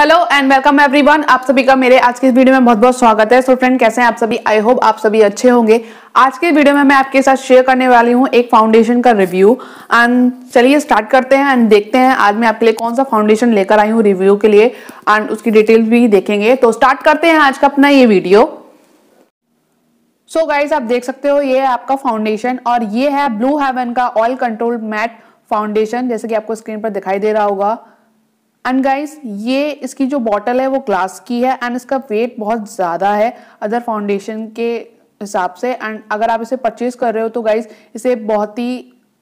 hello and welcome everyone आप सभी का मेरे आज के इस वीडियो में बहुत बहुत स्वागत है सो so फ्रेंड कैसे हैं आप सभी आई होप आप सभी अच्छे होंगे आज के वीडियो में मैं आपके साथ शेयर करने वाली हूं एक फाउंडेशन का रिव्यू एंड चलिए स्टार्ट करते हैं एंड देखते हैं आज मैं आपके लिए कौन सा फाउंडेशन लेकर आई हूँ रिव्यू के लिए एंड उसकी डिटेल्स भी देखेंगे तो स्टार्ट करते हैं आज का अपना ये वीडियो सो so गाइज आप देख सकते हो ये है आपका फाउंडेशन और ये है ब्लू हेवन का ऑयल कंट्रोल मैट फाउंडेशन जैसे कि आपको स्क्रीन पर दिखाई दे रहा होगा एंड गाइस ये इसकी जो बॉटल है वो ग्लास की है एंड इसका वेट बहुत ज़्यादा है अदर फाउंडेशन के हिसाब से एंड अगर आप इसे परचेज कर रहे हो तो गाइस इसे बहुत ही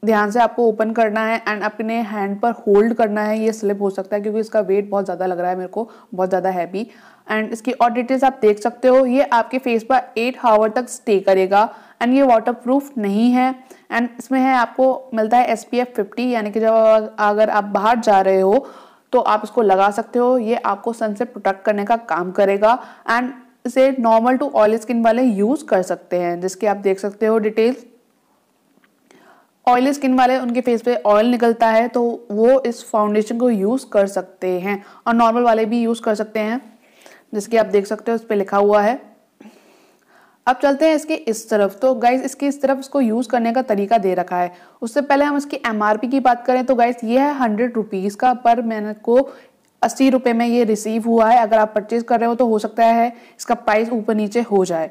ध्यान से आपको ओपन करना है एंड अपने हैंड पर होल्ड करना है ये स्लिप हो सकता है क्योंकि इसका वेट बहुत ज़्यादा लग रहा है मेरे को बहुत ज़्यादा हैवी एंड इसकी और डिटेल्स आप देख सकते हो ये आपके फेस पर एट हावर तक स्टे करेगा एंड ये वाटर प्रूफ नहीं है एंड इसमें है आपको मिलता है एस पी एफ फिफ्टी यानी कि जब अगर आप बाहर जा रहे हो तो आप इसको लगा सकते हो ये आपको सन से प्रोटेक्ट करने का काम करेगा एंड इसे नॉर्मल टू ऑयली स्किन वाले यूज कर सकते हैं जिसके आप देख सकते हो डिटेल्स ऑयली स्किन वाले उनके फेस पे ऑयल निकलता है तो वो इस फाउंडेशन को यूज़ कर सकते हैं और नॉर्मल वाले भी यूज़ कर सकते हैं जिसके आप देख सकते हो इस पर लिखा हुआ है अब चलते हैं इसके इस तरफ तो गाइज इसके इस तरफ इसको यूज़ करने का तरीका दे रखा है उससे पहले हम इसकी एम की बात करें तो गाइज ये है हंड्रेड रुपीज़ का पर मैंने को अस्सी रुपये में ये रिसीव हुआ है अगर आप परचेज कर रहे हो तो हो सकता है इसका प्राइस ऊपर नीचे हो जाए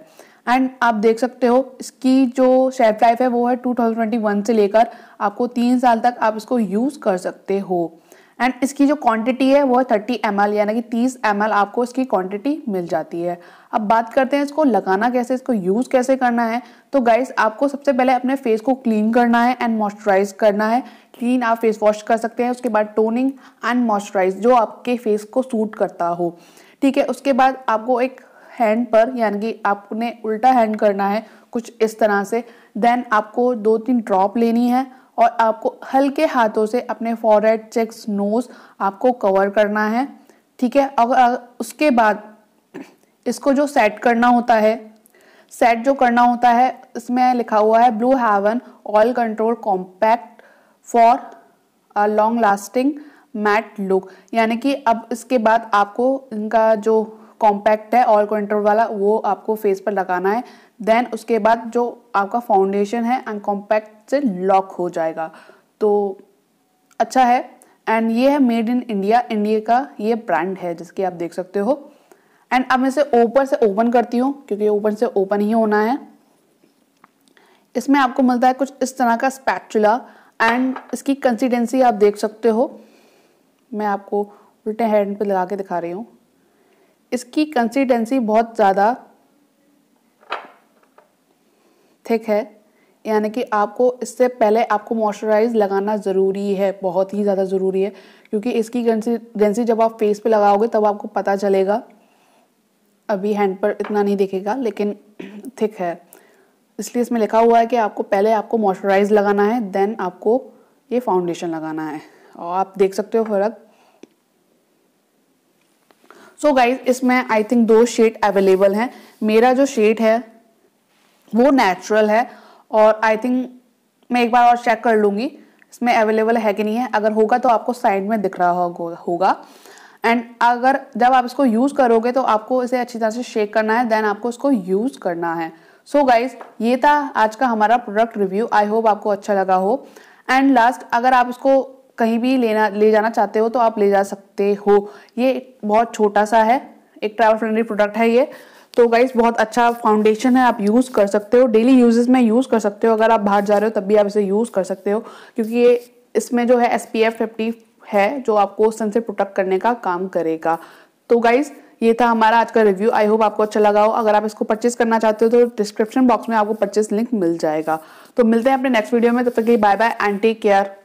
एंड आप देख सकते हो इसकी जो शेल्फ लाइफ है वो है 2021 से लेकर आपको तीन साल तक आप इसको यूज़ कर सकते हो एंड इसकी जो क्वांटिटी है वो है थर्टी एम यानी कि तीस एम आपको इसकी क्वांटिटी मिल जाती है अब बात करते हैं इसको लगाना कैसे इसको यूज़ कैसे करना है तो गाइस आपको सबसे पहले अपने फेस को क्लीन करना है एंड मॉइस्चराइज करना है क्लीन आप फेस वॉश कर सकते हैं उसके बाद टोनिंग एंड मॉइस्चराइज जो आपके फेस को सूट करता हो ठीक है उसके बाद आपको एक हैंड पर यानी कि आपने उल्टा हैंड करना है कुछ इस तरह से देन आपको दो तीन ड्रॉप लेनी है और आपको हल्के हाथों से अपने फॉरहेड चेक्स नोज आपको कवर करना है ठीक है अगर उसके बाद इसको जो सेट करना होता है सेट जो करना होता है इसमें लिखा हुआ है Blue Heaven oil control compact for a long lasting matte look यानी कि अब इसके बाद आपको इनका जो कॉम्पैक्ट है ऑयल कंट्रोल वाला वो आपको फेस पर लगाना है देन उसके बाद जो आपका फाउंडेशन है अनकॉम्पैक्ट से लॉक हो जाएगा तो अच्छा है एंड ये है मेड इन इंडिया इंडिया का ये ब्रांड है जिसकी आप देख सकते हो एंड अब मैं इसे ऊपर से ओपन करती हूँ क्योंकि ऊपर से ओपन ही होना है इसमें आपको मिलता है कुछ इस तरह का स्पैचुला एंड इसकी कंसिस्टेंसी आप देख सकते हो मैं आपको उल्टे हैंड पे लगा के दिखा रही हूँ इसकी कंसिस्टेंसी बहुत ज़्यादा थिक है यानी कि आपको इससे पहले आपको मॉइस्चराइज लगाना ज़रूरी है बहुत ही ज़्यादा ज़रूरी है क्योंकि इसकी कंसिस्टेंसी जब आप फेस पे लगाओगे तब आपको पता चलेगा अभी हैंड पर इतना नहीं दिखेगा लेकिन थिक है इसलिए इसमें लिखा हुआ है कि आपको पहले आपको मॉइस्चराइज लगाना है देन आपको ये फाउंडेशन लगाना है और आप देख सकते हो फ़र्क सो गाइज इसमें आई थिंक दो शेड अवेलेबल हैं मेरा जो शेड है वो नेचुरल है और आई थिंक मैं एक बार और चेक कर लूँगी इसमें अवेलेबल है कि नहीं है अगर होगा तो आपको साइड में दिख रहा होगा एंड अगर जब आप इसको यूज़ करोगे तो आपको इसे अच्छी तरह से शेक करना है देन आपको इसको यूज़ करना है सो so गाइज ये था आज का हमारा प्रोडक्ट रिव्यू आई होप आपको अच्छा लगा हो एंड लास्ट अगर आप इसको कहीं भी लेना ले जाना चाहते हो तो आप ले जा सकते हो ये एक बहुत छोटा सा है एक ट्रैवल फ्रेंडली प्रोडक्ट है ये तो गाइज बहुत अच्छा फाउंडेशन है आप यूज़ कर सकते हो डेली यूजेस में यूज़ कर सकते हो अगर आप बाहर जा रहे हो तब भी आप इसे यूज़ कर सकते हो क्योंकि ये इसमें जो है एस पी एफ फिफ्टी है जो आपको सन से प्रोटेक्ट करने का काम करेगा तो गाइज़ ये था हमारा आज का रिव्यू आई होप आपको अच्छा लगा हो अगर आप इसको परचेस करना चाहते हो तो डिस्क्रिप्शन बॉक्स में आपको परचेस लिंक मिल जाएगा तो मिलते हैं अपने नेक्स्ट वीडियो में तब तक के लिए bye bye and take care